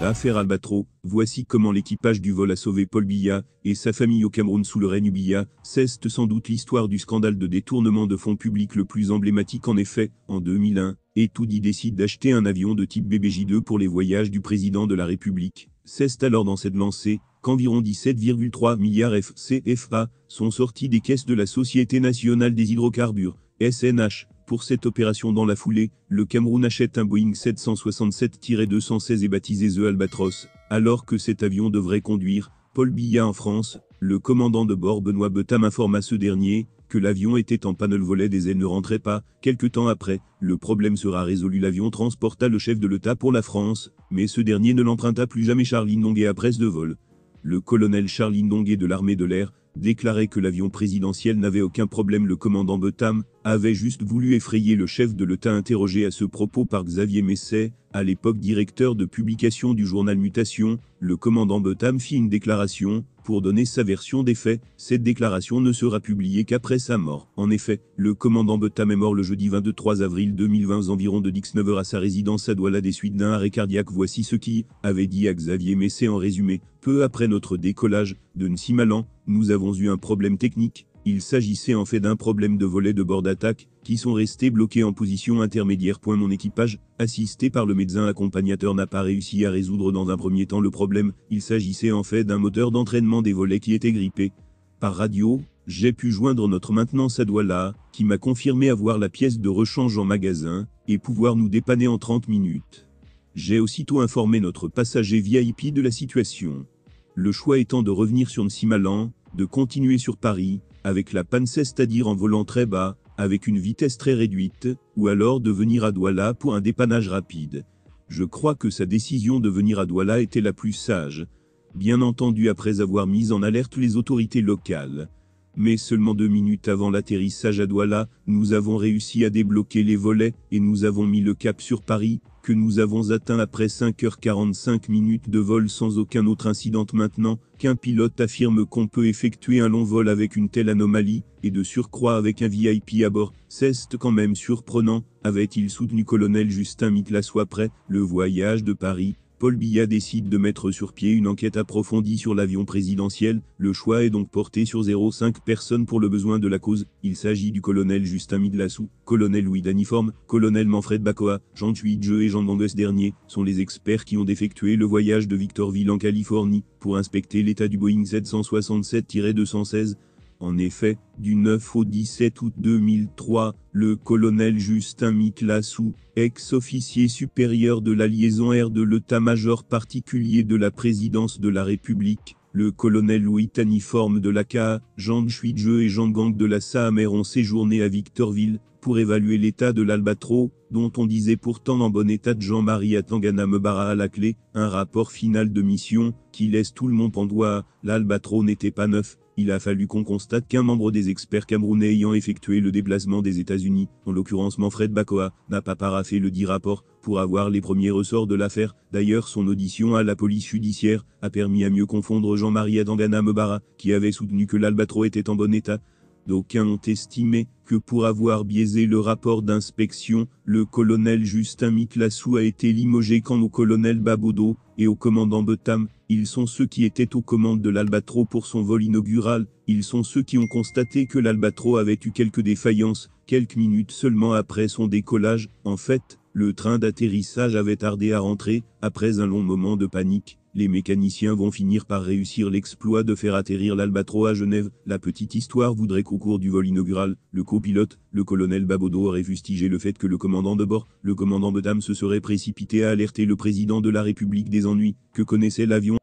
Affaire Albatro, voici comment l'équipage du vol a sauvé Paul Biya et sa famille au Cameroun sous le règne Biya, ceste sans doute l'histoire du scandale de détournement de fonds publics le plus emblématique en effet, en 2001, Etoudi décide d'acheter un avion de type BBJ2 pour les voyages du président de la République. ceste alors dans cette lancée qu'environ 17,3 milliards FCFA sont sortis des caisses de la Société Nationale des Hydrocarbures, SNH, pour cette opération dans la foulée, le Cameroun achète un Boeing 767-216 et baptisé The Albatros, alors que cet avion devrait conduire, Paul Billat en France, le commandant de bord Benoît Betam informa ce dernier, que l'avion était en panne volet des ailes ne rentrait pas, quelque temps après, le problème sera résolu l'avion transporta le chef de l'État pour la France, mais ce dernier ne l'emprunta plus jamais Charlie nongue à presse de vol. Le colonel Charlie et de l'armée de l'air, déclarait que l'avion présidentiel n'avait aucun problème. Le commandant Betham avait juste voulu effrayer le chef de l'État interrogé à ce propos par Xavier Messet, à l'époque directeur de publication du journal Mutation, le commandant Betham fit une déclaration, pour donner sa version des faits, cette déclaration ne sera publiée qu'après sa mort. En effet, le commandant Betham est mort le jeudi 23 avril 2020 environ de 19h à sa résidence à Douala des suites d'un arrêt cardiaque. Voici ce qui avait dit à Xavier Messet en résumé, peu après notre décollage, de Nsimalan, nous avons eu un problème technique, il s'agissait en fait d'un problème de volets de bord d'attaque, qui sont restés bloqués en position intermédiaire. Mon équipage, assisté par le médecin accompagnateur n'a pas réussi à résoudre dans un premier temps le problème, il s'agissait en fait d'un moteur d'entraînement des volets qui était grippé. Par radio, j'ai pu joindre notre maintenance à Douala, qui m'a confirmé avoir la pièce de rechange en magasin, et pouvoir nous dépanner en 30 minutes. J'ai aussitôt informé notre passager IP de la situation. Le choix étant de revenir sur Nsimalan, de continuer sur Paris, avec la pansée c'est-à-dire en volant très bas, avec une vitesse très réduite, ou alors de venir à Douala pour un dépannage rapide. Je crois que sa décision de venir à Douala était la plus sage, bien entendu après avoir mis en alerte les autorités locales. Mais seulement deux minutes avant l'atterrissage à Douala, nous avons réussi à débloquer les volets et nous avons mis le cap sur Paris, nous avons atteint après 5h45 minutes de vol sans aucun autre incident maintenant, qu'un pilote affirme qu'on peut effectuer un long vol avec une telle anomalie, et de surcroît avec un VIP à bord, c'est quand même surprenant, avait-il soutenu colonel Justin Mitlas après le voyage de Paris, Paul Biya décide de mettre sur pied une enquête approfondie sur l'avion présidentiel, le choix est donc porté sur 0,5 personnes pour le besoin de la cause, il s'agit du colonel Justin Midlassou, colonel Louis Daniforme, colonel Manfred Bacoa, Jean jeu et Jean Mangus dernier, sont les experts qui ont effectué le voyage de Victorville en Californie, pour inspecter l'état du Boeing 767-216, en effet, du 9 au 17 août 2003, le colonel Justin Miklassou, ex-officier supérieur de la liaison R de l'état-major particulier de la présidence de la République, le colonel Louis Taniforme de la CA, Jean Chuidjeu et Jean Gang de la sam ont séjourné à Victorville, pour évaluer l'état de l'albatro, dont on disait pourtant en bon état de Jean-Marie Atangana Mebara à la clé, un rapport final de mission, qui laisse tout le monde en doigt, l'albatro n'était pas neuf, il a fallu qu'on constate qu'un membre des experts camerounais ayant effectué le déplacement des États-Unis, en l'occurrence Manfred Bakoa, n'a pas paraffé le dit rapport pour avoir les premiers ressorts de l'affaire. D'ailleurs, son audition à la police judiciaire a permis à mieux confondre Jean-Marie Adangana Mebara, qui avait soutenu que l'Albatro était en bon état, d'aucuns ont estimé que pour avoir biaisé le rapport d'inspection, le colonel Justin Miklasou a été limogé quand au colonel Babodo et au commandant Betam, ils sont ceux qui étaient aux commandes de l'Albatro pour son vol inaugural, ils sont ceux qui ont constaté que l'Albatro avait eu quelques défaillances, quelques minutes seulement après son décollage, en fait, le train d'atterrissage avait tardé à rentrer, après un long moment de panique, les mécaniciens vont finir par réussir l'exploit de faire atterrir l'Albatro à Genève. La petite histoire voudrait qu'au cours du vol inaugural, le copilote, le colonel Babodo aurait fustigé le fait que le commandant de bord, le commandant de Dame se serait précipité à alerter le président de la République des ennuis que connaissait l'avion